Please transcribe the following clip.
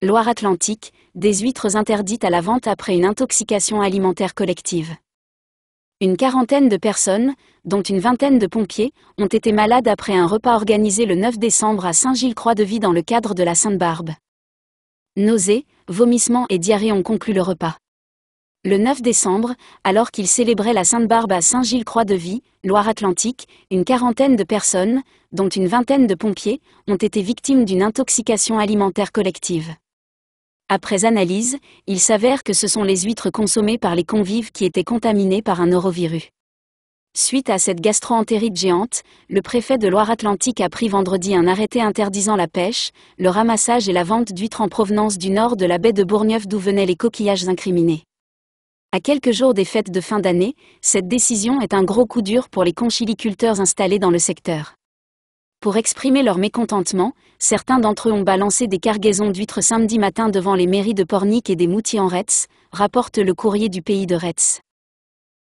Loire-Atlantique, des huîtres interdites à la vente après une intoxication alimentaire collective. Une quarantaine de personnes, dont une vingtaine de pompiers, ont été malades après un repas organisé le 9 décembre à Saint-Gilles-Croix-de-Vie dans le cadre de la Sainte-Barbe. Nausées, vomissements et diarrhées ont conclu le repas. Le 9 décembre, alors qu'ils célébraient la Sainte-Barbe à Saint-Gilles-Croix-de-Vie, Loire-Atlantique, une quarantaine de personnes, dont une vingtaine de pompiers, ont été victimes d'une intoxication alimentaire collective. Après analyse, il s'avère que ce sont les huîtres consommées par les convives qui étaient contaminées par un norovirus. Suite à cette gastro-entérite géante, le préfet de Loire-Atlantique a pris vendredi un arrêté interdisant la pêche, le ramassage et la vente d'huîtres en provenance du nord de la baie de Bourgneuf d'où venaient les coquillages incriminés. À quelques jours des fêtes de fin d'année, cette décision est un gros coup dur pour les conchiliculteurs installés dans le secteur. Pour exprimer leur mécontentement, certains d'entre eux ont balancé des cargaisons d'huîtres samedi matin devant les mairies de Pornic et des Moutiers en Retz, rapporte le courrier du pays de Retz.